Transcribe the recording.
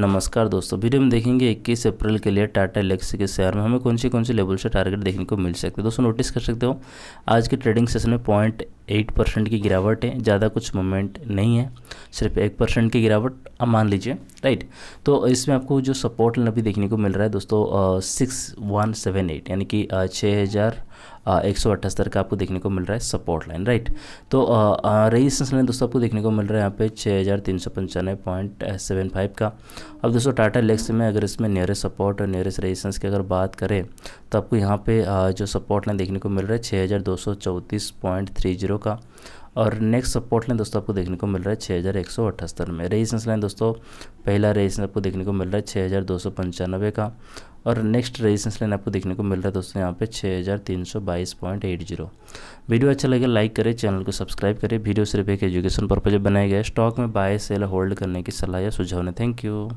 नमस्कार दोस्तों वीडियो में देखेंगे 21 अप्रैल के लिए टाटा एलेक्सी के शेयर में हमें कौन सी कौन सी लेवल से टारगेट देखने को मिल सकते हैं दोस्तों नोटिस कर सकते हो आज के ट्रेडिंग सेशन में पॉइंट एट परसेंट की गिरावट है ज़्यादा कुछ मोमेंट नहीं है सिर्फ एक परसेंट की गिरावट अब मान लीजिए राइट तो इसमें आपको जो सपोर्ट अभी देखने को मिल रहा है दोस्तों सिक्स वन सेवन एट यानी कि छः हज़ार एक सौ अठहत्तर का आपको देखने को मिल रहा है सपोर्ट लाइन राइट तो रेजिस्टेंस लाइन दोस्तों आपको देखने को मिल रहा है यहाँ पे छः हज़ार तीन सौ पंचानवे पॉइंट सेवन फाइव का अब दोस्तों टाटा लेक्स में अगर इसमें नियरेस्ट सपोर्ट और नियरेस्ट रेजिस्टेंस की अगर बात करें तो आपको यहाँ पे जो सपोर्ट लाइन देखने को मिल रहा है छः हज़ार दो सौ पॉइंट थ्री जीरो का और नेक्स्ट सपोर्ट लाइन दोस्तों आपको देखने को मिल रहा है छः हज़ार एक सौ अठहत्तर में रेजिस्टेंस लाइन दोस्तों पहला रेजिस्टेंस आपको देखने को मिल रहा है छः हज़ार दो सौ पंचानवे का और नेक्स्ट रेजिस्टेंस लाइन आपको देखने को मिल रहा है दोस्तों यहाँ पे छः हज़ार तीन सौ बाईस पॉइंट एट जीरो वीडियो अच्छा लगे लाइक करें चैनल को सब्सक्राइब करें वीडियो सिर्फ एक एजुकेशन पर्पज बनाया गया स्टॉक में बाय सेल होल्ड करने की सलाह या सुझाव ने थैंक यू